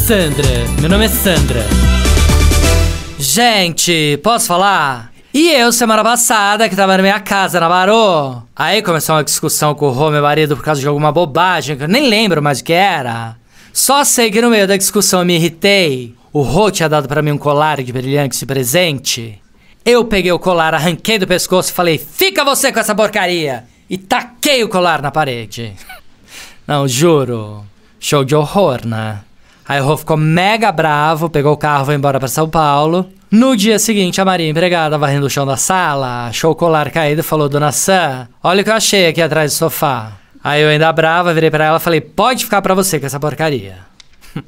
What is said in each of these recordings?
Sandra. Meu nome é Sandra. Gente, posso falar? E eu, semana passada, que tava na minha casa, na Barô. Aí começou uma discussão com o Rô, meu marido, por causa de alguma bobagem, que eu nem lembro mais o que era. Só sei que no meio da discussão eu me irritei. O Rô tinha dado para mim um colar de brilhantes de presente. Eu peguei o colar, arranquei do pescoço e falei: Fica você com essa porcaria! E taquei o colar na parede. Não, juro. Show de horror, né? Aí o Rô ficou mega bravo, pegou o carro, foi embora para São Paulo. No dia seguinte, a Maria empregada varrendo o chão da sala, achou o colar caído e falou: Dona Sam, olha o que eu achei aqui atrás do sofá. Aí eu ainda brava, virei para ela e falei: Pode ficar para você com essa porcaria.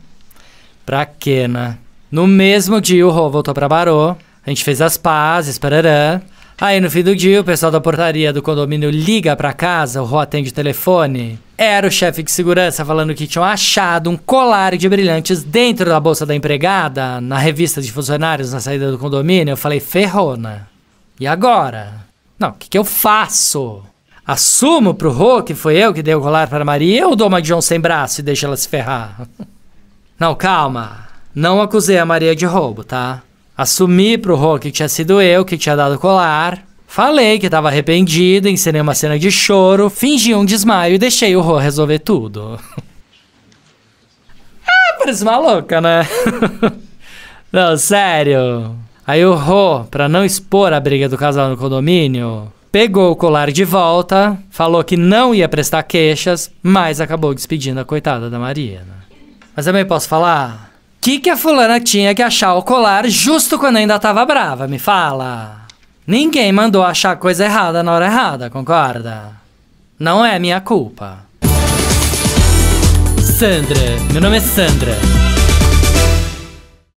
pra quê, né? No mesmo dia, o Rô voltou para Barô. A gente fez as pazes, parará. Aí no fim do dia, o pessoal da portaria do condomínio liga para casa, o Rô atende o telefone. Era o chefe de segurança falando que tinham achado um colar de brilhantes dentro da bolsa da empregada, na revista de funcionários na saída do condomínio. Eu falei, ferrona. Né? E agora? Não, o que, que eu faço? Assumo pro Rô que foi eu que dei o colar pra Maria ou dou uma John sem braço e deixo ela se ferrar? Não, calma. Não acusei a Maria de roubo, tá? Assumi pro Rô que tinha sido eu que tinha dado o colar. Falei que tava arrependido, ensinei uma cena de choro, fingi um desmaio e deixei o Rô resolver tudo. ah, parece uma louca, né? não, sério. Aí o Rô, pra não expor a briga do casal no condomínio, pegou o colar de volta, falou que não ia prestar queixas, mas acabou despedindo a coitada da Maria. Mas também posso falar? que, que a fulana tinha que achar o colar justo quando ainda tava brava? Me fala. Ninguém mandou achar coisa errada na hora errada, concorda? Não é minha culpa. Sandra, meu nome é Sandra.